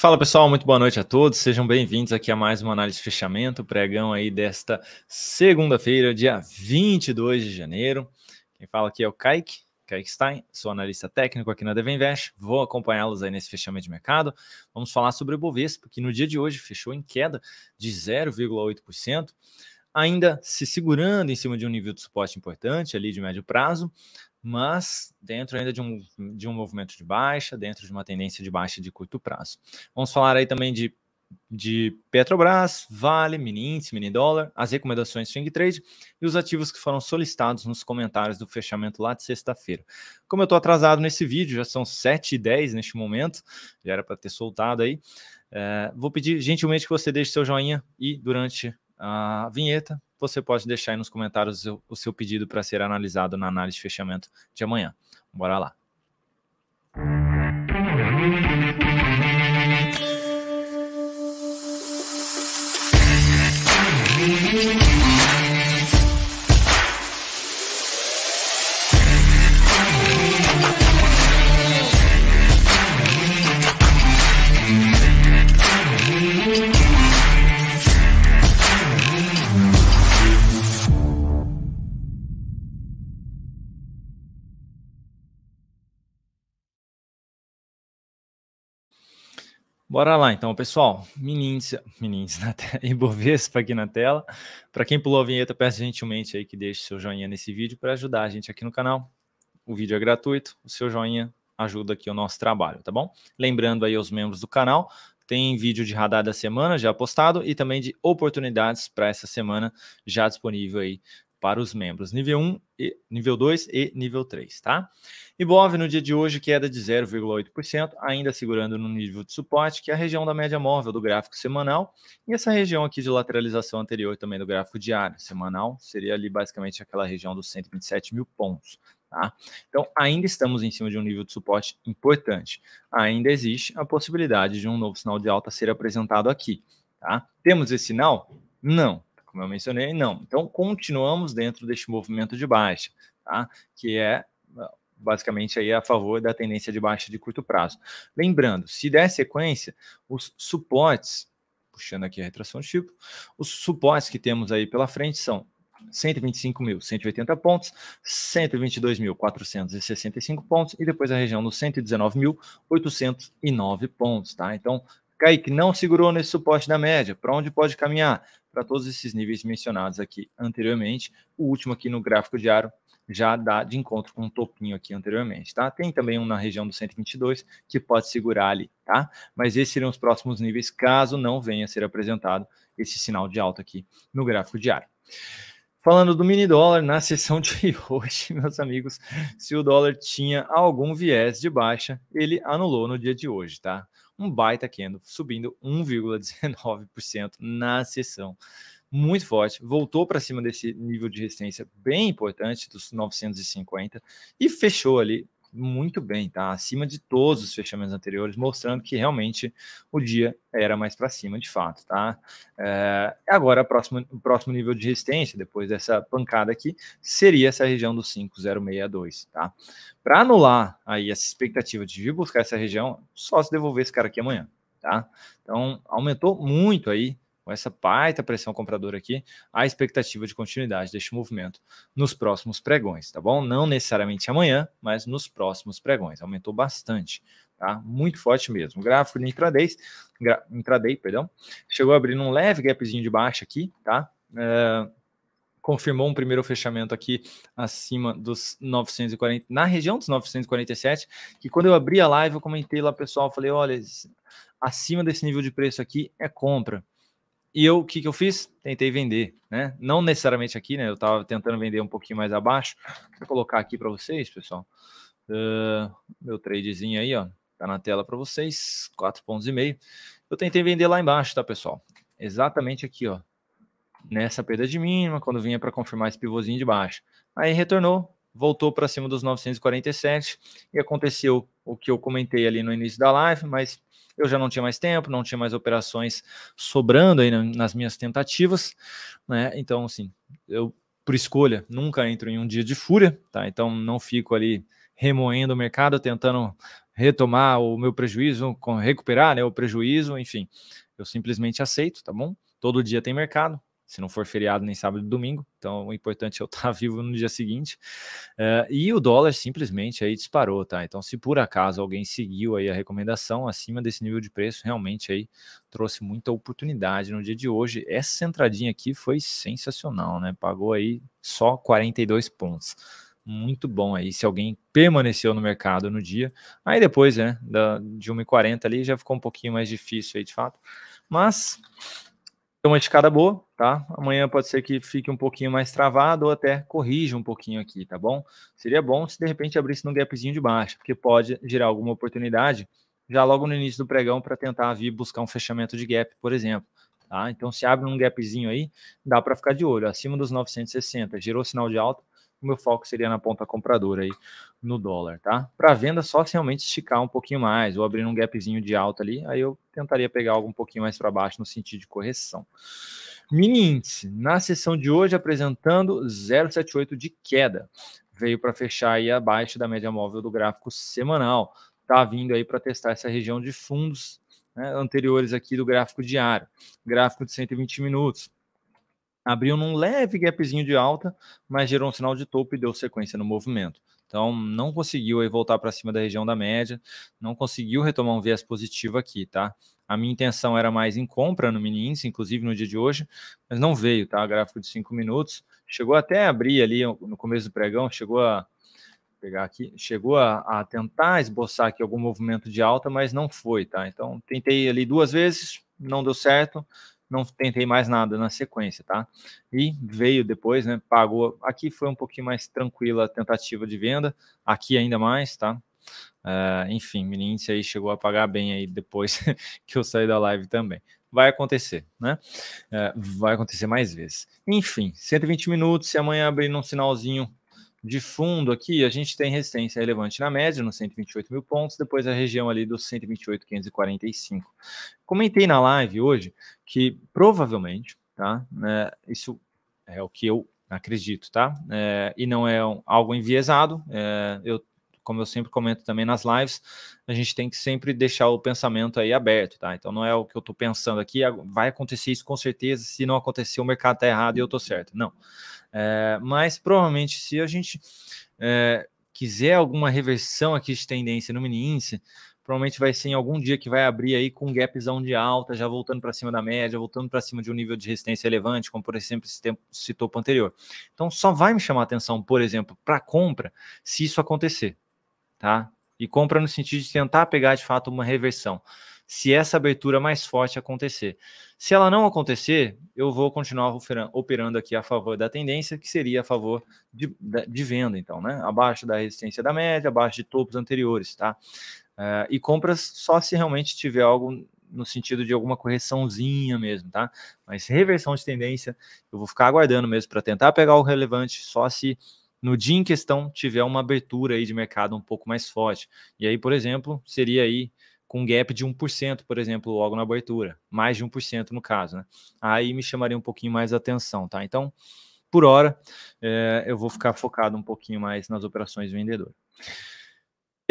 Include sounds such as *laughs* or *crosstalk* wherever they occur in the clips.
Fala pessoal, muito boa noite a todos. Sejam bem-vindos aqui a mais uma análise de fechamento, pregão aí desta segunda-feira, dia 22 de janeiro. Quem fala aqui é o Kaique, Kaique Stein, sou analista técnico aqui na Devinvest. Vou acompanhá-los aí nesse fechamento de mercado. Vamos falar sobre o Bovespa, que no dia de hoje fechou em queda de 0,8%, ainda se segurando em cima de um nível de suporte importante ali de médio prazo, mas dentro ainda de um, de um movimento de baixa, dentro de uma tendência de baixa de curto prazo. Vamos falar aí também de, de Petrobras, Vale, mini índice, mini dólar, as recomendações swing trade e os ativos que foram solicitados nos comentários do fechamento lá de sexta-feira. Como eu estou atrasado nesse vídeo, já são 7h10 neste momento, já era para ter soltado aí, é, vou pedir gentilmente que você deixe seu joinha e durante a vinheta você pode deixar aí nos comentários o, o seu pedido para ser analisado na análise de fechamento de amanhã. Bora lá. Bora lá então, pessoal. Minins, minins na te... *laughs* Ibovespa aqui na tela. Para quem pulou a vinheta, peço gentilmente aí que deixe seu joinha nesse vídeo para ajudar a gente aqui no canal. O vídeo é gratuito, o seu joinha ajuda aqui o nosso trabalho, tá bom? Lembrando aí aos membros do canal, tem vídeo de radar da semana já postado e também de oportunidades para essa semana já disponível aí para os membros, nível 1, e, nível 2 e nível 3, tá? Ibov no dia de hoje queda de 0,8%, ainda segurando no nível de suporte, que é a região da média móvel do gráfico semanal, e essa região aqui de lateralização anterior também do gráfico diário, semanal, seria ali basicamente aquela região dos 127 mil pontos, Tá? Então, ainda estamos em cima de um nível de suporte importante. Ainda existe a possibilidade de um novo sinal de alta ser apresentado aqui. Tá? Temos esse sinal? Não como eu mencionei, não. Então, continuamos dentro deste movimento de baixa, tá? que é ah, basicamente aí a favor da tendência de baixa de curto prazo. Lembrando, se der sequência, os suportes, puxando aqui a retração de tipo, os suportes que temos aí pela frente são 125.180 pontos, 122.465 pontos e depois a região dos 119.809 pontos, tá? Então, Kaique não segurou nesse suporte da média, para onde pode caminhar? para todos esses níveis mencionados aqui anteriormente. O último aqui no gráfico diário já dá de encontro com um topinho aqui anteriormente, tá? Tem também um na região do 122 que pode segurar ali, tá? Mas esses serão os próximos níveis caso não venha a ser apresentado esse sinal de alta aqui no gráfico diário. Falando do mini dólar, na sessão de *laughs* hoje, meus amigos, se o dólar tinha algum viés de baixa, ele anulou no dia de hoje, tá? um baita candle, subindo 1,19% na sessão. Muito forte, voltou para cima desse nível de resistência bem importante dos 950 e fechou ali muito bem, tá? Acima de todos os fechamentos anteriores, mostrando que realmente o dia era mais para cima, de fato, tá? É, agora, próximo, o próximo nível de resistência, depois dessa pancada aqui, seria essa região do 5062, tá? Para anular aí essa expectativa de vir buscar essa região, só se devolver esse cara aqui amanhã, tá? Então, aumentou muito aí com essa baita pressão compradora aqui, a expectativa de continuidade deste movimento nos próximos pregões, tá bom? Não necessariamente amanhã, mas nos próximos pregões. Aumentou bastante, tá? Muito forte mesmo. O gráfico de intraday, gra, intraday perdão, chegou a abrir um leve gapzinho de baixa aqui, tá? É, confirmou um primeiro fechamento aqui acima dos 940, na região dos 947, que quando eu abri a live eu comentei lá pessoal, falei, olha, acima desse nível de preço aqui é compra. E eu, o que, que eu fiz? Tentei vender, né? Não necessariamente aqui, né? Eu estava tentando vender um pouquinho mais abaixo. Vou colocar aqui para vocês, pessoal. Uh, meu tradezinho aí, ó, tá na tela para vocês, 4 pontos e meio. Eu tentei vender lá embaixo, tá, pessoal? Exatamente aqui, ó. Nessa perda de mínima, quando vinha para confirmar esse pivôzinho de baixo. Aí retornou, voltou para cima dos 947 e aconteceu o que eu comentei ali no início da live, mas eu já não tinha mais tempo, não tinha mais operações sobrando aí nas minhas tentativas, né? Então, assim, eu por escolha nunca entro em um dia de fúria, tá? Então não fico ali remoendo o mercado, tentando retomar o meu prejuízo, recuperar né, o prejuízo, enfim. Eu simplesmente aceito, tá bom? Todo dia tem mercado, se não for feriado nem sábado e domingo, então o importante é eu *laughs* estar vivo no dia seguinte. Uh, e o dólar simplesmente aí disparou, tá? Então, se por acaso alguém seguiu aí a recomendação acima desse nível de preço, realmente aí trouxe muita oportunidade no dia de hoje. Essa entradinha aqui foi sensacional, né? Pagou aí só 42 pontos muito bom aí, se alguém permaneceu no mercado no dia. Aí depois, né, da, de 1,40 ali já ficou um pouquinho mais difícil aí de fato. Mas uma escada boa, tá? Amanhã pode ser que fique um pouquinho mais travado ou até corrija um pouquinho aqui, tá bom? Seria bom se de repente abrisse num gapzinho de baixo, porque pode gerar alguma oportunidade já logo no início do pregão para tentar vir buscar um fechamento de gap, por exemplo. Tá? Então, se abre um gapzinho aí, dá para ficar de olho. Acima dos 960, gerou sinal de alta, o meu foco seria na ponta compradora aí no dólar, tá? Para venda só se realmente esticar um pouquinho mais ou abrir um gapzinho de alta ali, aí eu tentaria pegar algo um pouquinho mais para baixo no sentido de correção. Mini índice na sessão de hoje apresentando 0,78 de queda. Veio para fechar aí abaixo da média móvel do gráfico semanal. Tá vindo aí para testar essa região de fundos né, anteriores aqui do gráfico diário, gráfico de 120 minutos abriu num leve gapzinho de alta, mas gerou um sinal de topo e deu sequência no movimento. Então, não conseguiu aí voltar para cima da região da média, não conseguiu retomar um viés positivo aqui, tá? A minha intenção era mais em compra no mini índice, inclusive no dia de hoje, mas não veio, tá? Gráfico de 5 minutos, chegou até a abrir ali no começo do pregão, chegou a pegar aqui, chegou a, a, tentar esboçar aqui algum movimento de alta, mas não foi, tá? Então, tentei ali duas vezes, não deu certo, não tentei mais nada na sequência, tá? E veio depois, né? Pagou. Aqui foi um pouquinho mais tranquila a tentativa de venda, aqui ainda mais, tá? Uh, enfim, o índice aí chegou a pagar bem aí depois *laughs* que eu saí da live também. Vai acontecer, né? Uh, vai acontecer mais vezes. Enfim, 120 minutos. Se amanhã abrir um sinalzinho de fundo aqui, a gente tem resistência relevante na média, nos 128 mil pontos, depois a região ali dos 128.545. Comentei na live hoje que provavelmente, tá? Né, isso é o que eu acredito, tá? É, e não é algo enviesado. É, eu como eu sempre comento também nas lives, a gente tem que sempre deixar o pensamento aí aberto, tá? Então não é o que eu estou pensando aqui, ah, vai acontecer isso com certeza, se não acontecer o mercado está errado e eu estou certo, não. É, mas provavelmente se a gente é, quiser alguma reversão aqui de tendência no mini índice, provavelmente vai ser em algum dia que vai abrir aí com um gapzão de alta, já voltando para cima da média, voltando para cima de um nível de resistência relevante, como por exemplo esse, tempo, esse topo anterior. Então só vai me chamar atenção, por exemplo, para compra, se isso acontecer, tá? E compra no sentido de tentar pegar de fato uma reversão. Se essa abertura mais forte acontecer. Se ela não acontecer, eu vou continuar operando aqui a favor da tendência, que seria a favor de, de venda, então, né? Abaixo da resistência da média, abaixo de topos anteriores, tá? Uh, e compras só se realmente tiver algo no sentido de alguma correçãozinha mesmo, tá? Mas reversão de tendência, eu vou ficar aguardando mesmo para tentar pegar o relevante, só se no dia em questão tiver uma abertura aí de mercado um pouco mais forte. E aí, por exemplo, seria aí com um gap de 1%, por exemplo, logo na abertura, mais de 1% no caso, né? Aí me chamaria um pouquinho mais atenção, tá? Então, por hora, é, eu vou ficar focado um pouquinho mais nas operações vendedor.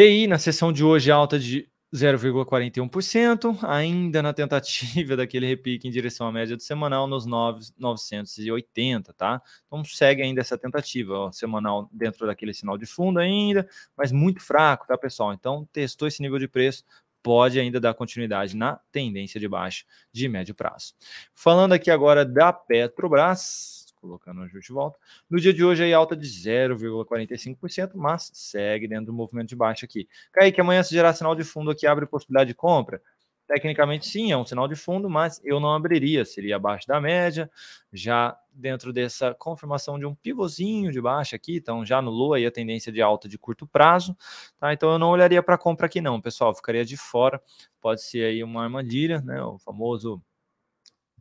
TI na sessão de hoje alta de 0,41%, ainda na tentativa *laughs* daquele repique em direção à média do semanal nos 980, tá? Então segue ainda essa tentativa, ó, semanal dentro daquele sinal de fundo ainda, mas muito fraco, tá, pessoal? Então testou esse nível de preço, pode ainda dar continuidade na tendência de baixo de médio prazo. Falando aqui agora da Petrobras, colocando o ajuste de volta. No dia de hoje, aí, alta de 0,45%, mas segue dentro do movimento de baixa aqui. que amanhã se gerar sinal de fundo aqui, abre possibilidade de compra? Tecnicamente, sim, é um sinal de fundo, mas eu não abriria, seria abaixo da média, já dentro dessa confirmação de um pivôzinho de baixa aqui, então já anulou aí a tendência de alta de curto prazo, tá? Então eu não olharia para compra aqui não, pessoal, ficaria de fora, pode ser aí uma armadilha, né, o famoso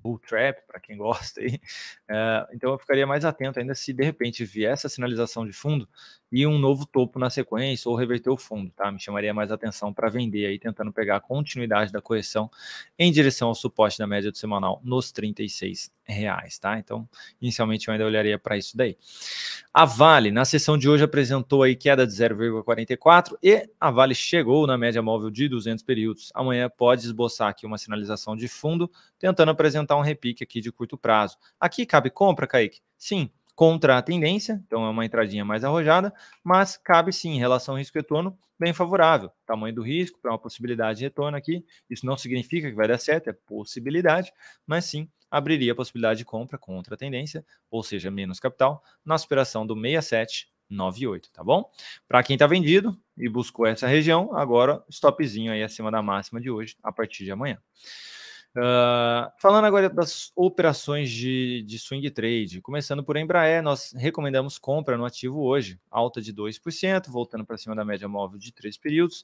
bull trap, para quem gosta aí. É, *laughs* então eu ficaria mais atento ainda se de repente vier essa sinalização de fundo e um novo topo na sequência ou reverter o fundo, tá? Me chamaria mais atenção para vender aí, tentando pegar a continuidade da correção em direção ao suporte da média do semanal nos 36 reais, tá? Então, inicialmente eu ainda olharia para isso daí. A Vale, na sessão de hoje, apresentou aí queda de 0,44 e a Vale chegou na média móvel de 200 períodos. Amanhã pode esboçar aqui uma sinalização de fundo, tentando apresentar um repique aqui de curto prazo. Aqui cabe compra, Kaique? Sim, contra a tendência, então é uma entradinha mais arrojada, mas cabe sim, em relação ao risco retorno, bem favorável. Tamanho do risco para uma possibilidade de retorno aqui, isso não significa que vai dar certo, é possibilidade, mas sim abriria a possibilidade de compra contra a tendência, ou seja, menos capital, na operação do 6798, tá bom? Para quem está vendido e buscou essa região, agora stopzinho aí acima da máxima de hoje, a partir de amanhã. Uh, falando agora das operações de, de swing trade, começando por Embraer, nós recomendamos compra no ativo hoje, alta de 2%, voltando para cima da média móvel de três períodos.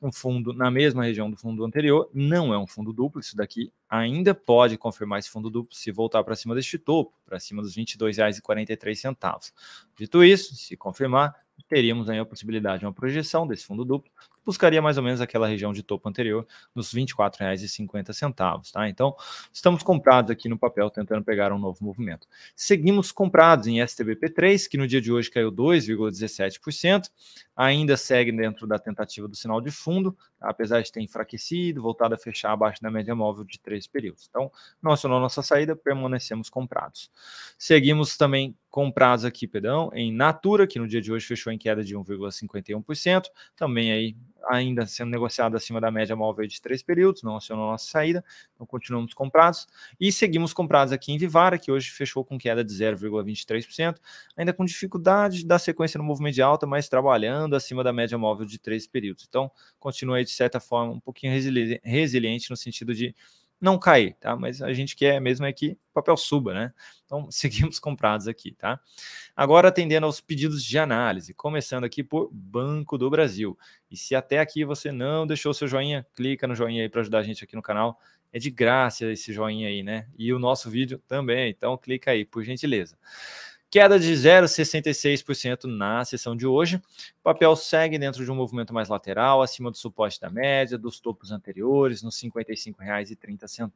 Um fundo na mesma região do fundo anterior, não é um fundo duplo, isso daqui ainda pode confirmar esse fundo duplo se voltar para cima deste topo, para cima dos R$ 22,43. Dito isso, se confirmar, teríamos aí a possibilidade, uma projeção desse fundo duplo buscaria mais ou menos aquela região de topo anterior, nos R$ 24,50, tá? Então, estamos comprados aqui no papel, tentando pegar um novo movimento. Seguimos comprados em STBP3, que no dia de hoje caiu 2,17%, ainda segue dentro da tentativa do sinal de fundo, tá? apesar de ter enfraquecido, voltado a fechar abaixo da média móvel de três períodos. Então, nosso na nossa saída, permanecemos comprados. Seguimos também comprados aqui, perdão, em Natura, que no dia de hoje fechou em queda de 1,51%, também aí ainda sendo negociado acima da média móvel de três períodos, não acionou nossa saída, então continuamos comprados e seguimos comprados aqui em Vivara, que hoje fechou com queda de 0,23%, ainda com dificuldade da sequência no movimento de alta, mas trabalhando acima da média móvel de três períodos. Então, continua aí, de certa forma, um pouquinho resili resiliente no sentido de não cair, tá? Mas a gente quer mesmo é que o papel suba, né? Então, *laughs* seguimos comprados aqui, tá? Agora, atendendo aos pedidos de análise, começando aqui por Banco do Brasil. E se até aqui você não deixou seu joinha, clica no joinha aí para ajudar a gente aqui no canal. É de graça esse joinha aí, né? E o nosso vídeo também, então clica aí, por gentileza queda de 0,66% na sessão de hoje. O papel segue dentro de um movimento mais lateral, acima do suporte da média, dos topos anteriores, nos R$ 55,30.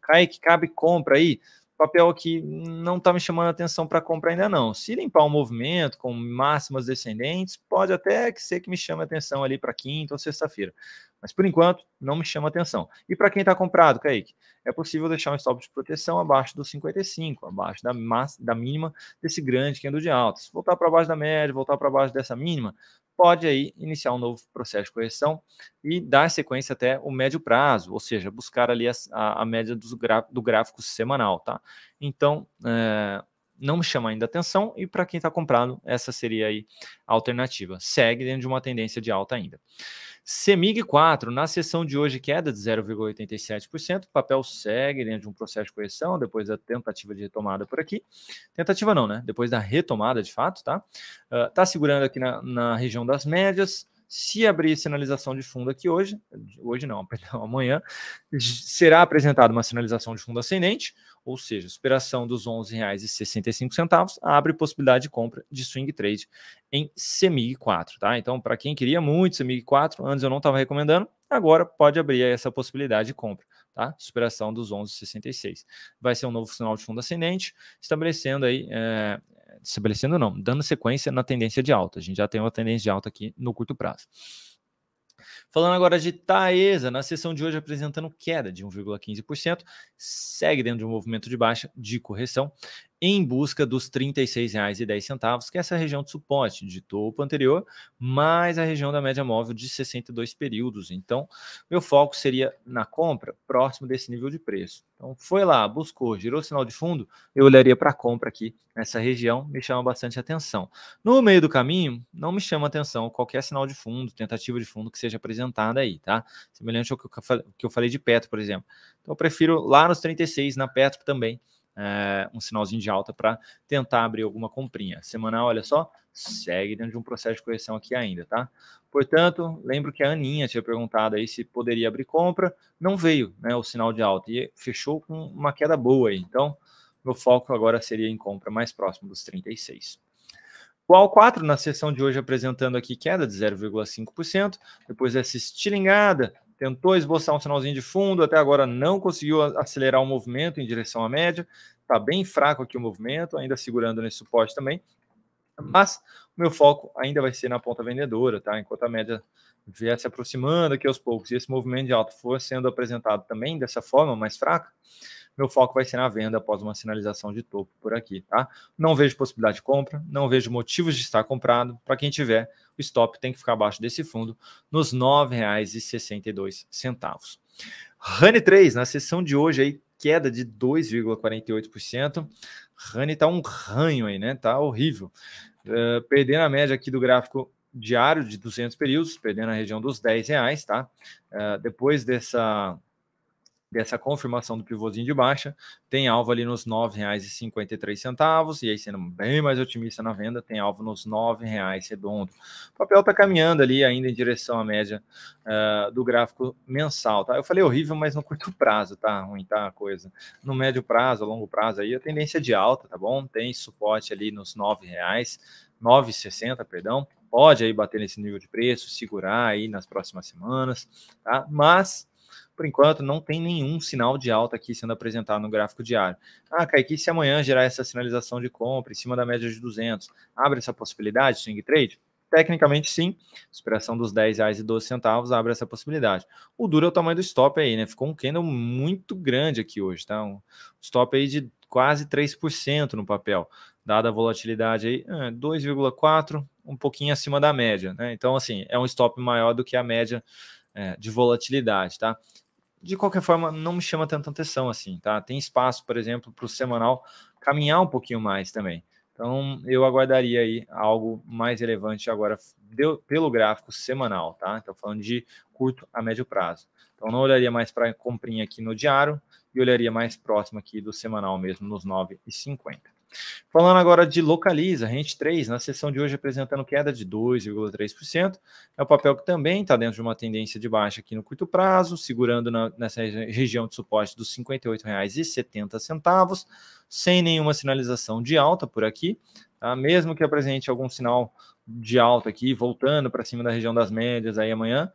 Kaique, cabe compra aí? papel aqui não está me chamando a atenção para compra ainda não. Se limpar o movimento com máximas descendentes, pode até que ser que me chame a atenção ali para quinta ou sexta-feira. Mas por enquanto, não me chama a atenção. E para quem está comprado, Kaique, é possível deixar um stop de proteção abaixo dos 55, abaixo da, massa, da mínima desse grande candle de altos. Voltar para baixo da média, voltar para baixo dessa mínima, pode aí iniciar um novo processo de correção e dar sequência até o médio prazo, ou seja, buscar ali a, a média do gráfico semanal, tá? Então, é, não me chama ainda atenção e para quem está comprando essa seria aí a alternativa. Segue dentro de uma tendência de alta ainda. CEMIG 4, na sessão de hoje, queda de 0,87%. O papel segue dentro de um processo de correção, depois da tentativa de retomada por aqui. Tentativa não, né? Depois da retomada, de fato, tá? Está ah, uh, segurando aqui na, na região das médias se abrir sinalização de fundo aqui hoje, hoje não, *laughs* perdão, amanhã, será apresentada uma sinalização de fundo ascendente, ou seja, superação dos R$ 11,65 abre possibilidade de compra de swing trade em CEMIG 4, tá? Então, para quem queria muito CEMIG 4, antes eu não estava recomendando, agora pode abrir essa possibilidade de compra, tá? Superação dos 11,66. Vai ser um novo sinal de fundo ascendente, estabelecendo aí é, estabelecendo não, dando sequência na tendência de alta. A gente já tem uma tendência de alta aqui no curto prazo. Falando agora de Taesa, na sessão de hoje apresentando queda de 1,15%, segue dentro de um movimento de baixa de correção em busca dos R$ 36,10, que é essa região de suporte de topo anterior, mais a região da média móvel de 62 períodos. Então, meu foco seria na compra próximo desse nível de preço. Então, foi lá, buscou, girou sinal de fundo, eu olharia para a compra aqui nessa região, me chama bastante atenção. No meio do caminho, não me chama atenção qualquer sinal de fundo, tentativa de fundo que seja apresentada aí, tá? Semelhante ao que eu falei de Petro, por exemplo. Então, eu prefiro lá nos 36, na Petro também, é, um sinalzinho de alta para tentar abrir alguma comprinha. Semanal, olha só, segue dentro de um processo de correção aqui ainda, tá? Portanto, lembro que a Aninha tinha perguntado aí se poderia abrir compra, não veio né, o sinal de alta e fechou com uma queda boa aí. Então, meu foco agora seria em compra mais próximo dos 36. O AL4 na sessão de hoje apresentando aqui queda de 0,5%, depois dessa estilingada tentou esboçar um sinalzinho de fundo, até agora não conseguiu acelerar o movimento em direção à média, está bem fraco aqui o movimento, ainda segurando nesse suporte também, mas o meu foco ainda vai ser na ponta vendedora, tá? Enquanto a média vier se aproximando aqui aos poucos e esse movimento de alta for sendo apresentado também dessa forma mais fraca, meu foco vai ser na venda após uma sinalização de topo por aqui, tá? Não vejo possibilidade de compra, não vejo motivos de estar comprado. Para quem tiver, o stop tem que ficar abaixo desse fundo nos R$ 9,62. Rani 3, na sessão de hoje aí, queda de 2,48%. Rani tá um ranho aí, né? Tá horrível. Uh, perdendo a média aqui do gráfico diário de 200 períodos, perdendo a região dos 10 reais, tá? Uh, depois dessa dessa confirmação do pivôzinho de baixa, tem alvo ali nos R$ 9,53, e aí sendo bem mais otimista na venda, tem alvo nos R$ 9,00 redondo. O papel está caminhando ali ainda em direção à média uh, do gráfico mensal, tá? Eu falei horrível, mas no curto prazo tá ruim, tá a coisa. No médio prazo, a longo prazo aí, a tendência é de alta, tá bom? Tem suporte ali nos R$ 9,00, 9,60, perdão. Pode aí bater nesse nível de preço, segurar aí nas próximas semanas, tá? Mas por enquanto, não tem nenhum sinal de alta aqui sendo apresentado no gráfico diário. Ah, Kaique, se amanhã gerar essa sinalização de compra em cima da média de 200, abre essa possibilidade, swing trade? Tecnicamente, sim. Superação dos R$10,12 abre essa possibilidade. O duro é o tamanho do stop aí, né? Ficou um candle muito grande aqui hoje, tá? Um stop aí de quase 3% no papel, dada a volatilidade aí, 2,4%, é, um pouquinho acima da média, né? Então, assim, é um stop maior do que a média é, de volatilidade, tá? de qualquer forma, não me chama tanta atenção assim, tá? Tem espaço, por exemplo, para o semanal caminhar um pouquinho mais também. Então, eu aguardaria aí algo mais relevante agora deu, pelo gráfico semanal, tá? Então, falando de curto a médio prazo. Então, não olharia mais para comprinha aqui no diário e olharia mais próximo aqui do semanal mesmo, nos 9,50. Falando agora de localiza, rente 3, na sessão de hoje apresentando queda de 2,3%. É um papel que também está dentro de uma tendência de baixa aqui no curto prazo, segurando na, nessa região de suporte dos R$ 58,70, sem nenhuma sinalização de alta por aqui. Tá? Mesmo que apresente algum sinal de alta aqui, voltando para cima da região das médias aí amanhã,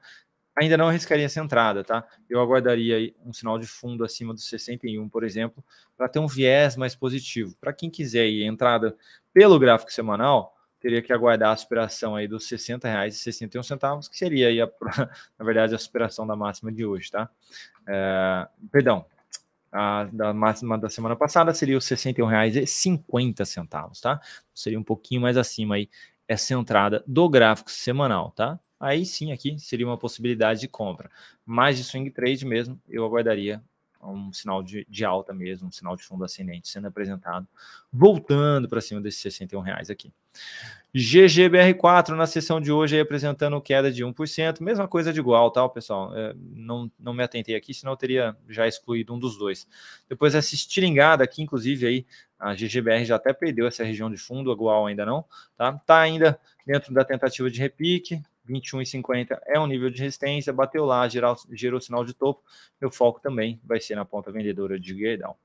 ainda não arriscaria essa entrada, tá? Eu aguardaria um sinal de fundo acima dos 61, por exemplo, para ter um viés mais positivo. Para quem quiser ir entrada pelo gráfico semanal, teria que aguardar a superação aí dos R$ 60,61, que seria aí, a, *laughs* na verdade, a superação da máxima de hoje, tá? É, perdão, a, da máxima da semana passada seria os R$ 61,50, tá? Seria um pouquinho mais acima aí essa entrada do gráfico semanal, tá? aí sim aqui seria uma possibilidade de compra. Mas de swing trade mesmo, eu aguardaria um sinal de, de alta mesmo, um sinal de fundo ascendente sendo apresentado, voltando para cima desses 61 reais aqui. GGBR4 na sessão de hoje aí apresentando queda de 1%, mesma coisa de igual, tal, tá, pessoal. É, não, não me atentei aqui, senão eu teria já excluído um dos dois. Depois essa estiringada aqui, inclusive, aí a GGBR já até perdeu essa região de fundo, a Gual ainda não, tá? Tá ainda dentro da tentativa de repique, 21,50 é um nível de resistência, bateu lá, gerou, gerou sinal de topo. Meu foco também vai ser na ponta vendedora de Gerdau.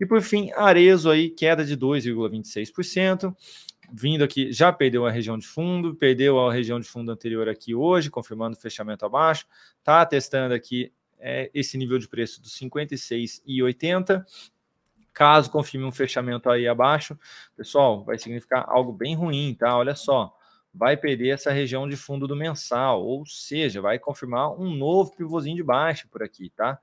E por fim, Arezo aí, queda de 2,26%. Vindo aqui, já perdeu a região de fundo, perdeu a região de fundo anterior aqui hoje, confirmando o fechamento abaixo. está testando aqui é, esse nível de preço dos 56,80. Caso confirme um fechamento aí abaixo, pessoal, vai significar algo bem ruim, tá? Olha só vai perder essa região de fundo do mensal, ou seja, vai confirmar um novo pivôzinho de baixo por aqui, tá?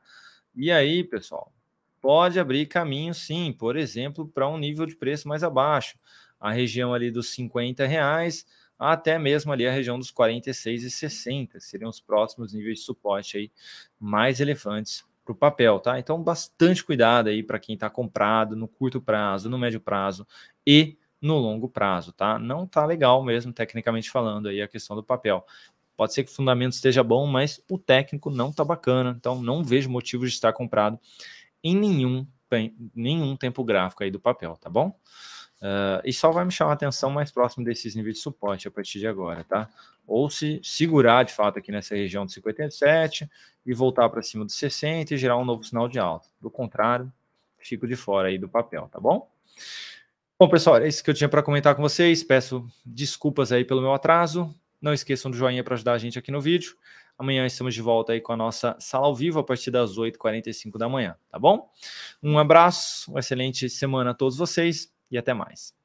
E aí, pessoal, pode abrir caminho sim, por exemplo, para um nível de preço mais abaixo, a região ali dos 50 reais, até mesmo ali a região dos 46 e 60, seriam os próximos níveis de suporte aí mais elefantes para o papel, tá? Então, bastante cuidado aí para quem está comprado no curto prazo, no médio prazo e no longo prazo, tá? Não tá legal mesmo, tecnicamente falando, aí a questão do papel. Pode ser que o fundamento esteja bom, mas o técnico não tá bacana, então não vejo motivo de estar comprado em nenhum, nenhum tempo gráfico aí do papel, tá bom? Uh, e só vai me chamar a atenção mais próximo desses níveis de suporte a partir de agora, tá? Ou se segurar de fato aqui nessa região de 57 e voltar para cima dos 60 e gerar um novo sinal de alta. Do contrário, fico de fora aí do papel, tá bom? Bom, pessoal, é isso que eu tinha para comentar com vocês. Peço desculpas aí pelo meu atraso. Não esqueçam do joinha para ajudar a gente aqui no vídeo. Amanhã estamos de volta aí com a nossa sala ao vivo a partir das 8h45 da manhã, tá bom? Um abraço, uma excelente semana a todos vocês e até mais.